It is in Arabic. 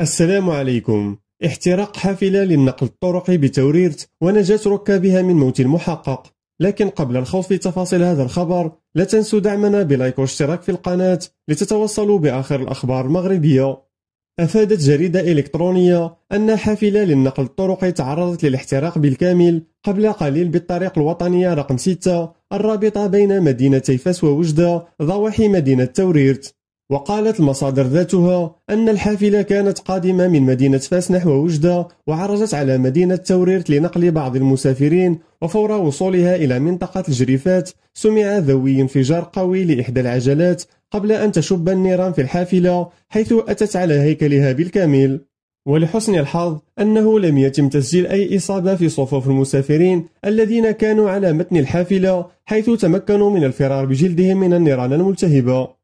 السلام عليكم احتراق حافلة للنقل الطرقي بتوريرت ونجاة ركابها من موت محقق لكن قبل الخوض في تفاصيل هذا الخبر لا تنسوا دعمنا بلايك واشتراك في القناة لتتوصلوا بآخر الأخبار المغربية أفادت جريدة إلكترونية أن حافلة للنقل الطرقي تعرضت للاحتراق بالكامل قبل قليل بالطريق الوطنية رقم 6 الرابطة بين مدينتي فاس ووجدة ضواحي مدينة توريرت وقالت المصادر ذاتها أن الحافلة كانت قادمة من مدينة فاس نحو وجدة وعرجت على مدينة توريرت لنقل بعض المسافرين وفور وصولها إلى منطقة الجريفات سمع ذوي انفجار قوي لإحدى العجلات قبل أن تشب النيران في الحافلة حيث أتت على هيكلها بالكامل ولحسن الحظ أنه لم يتم تسجيل أي إصابة في صفوف المسافرين الذين كانوا على متن الحافلة حيث تمكنوا من الفرار بجلدهم من النيران الملتهبة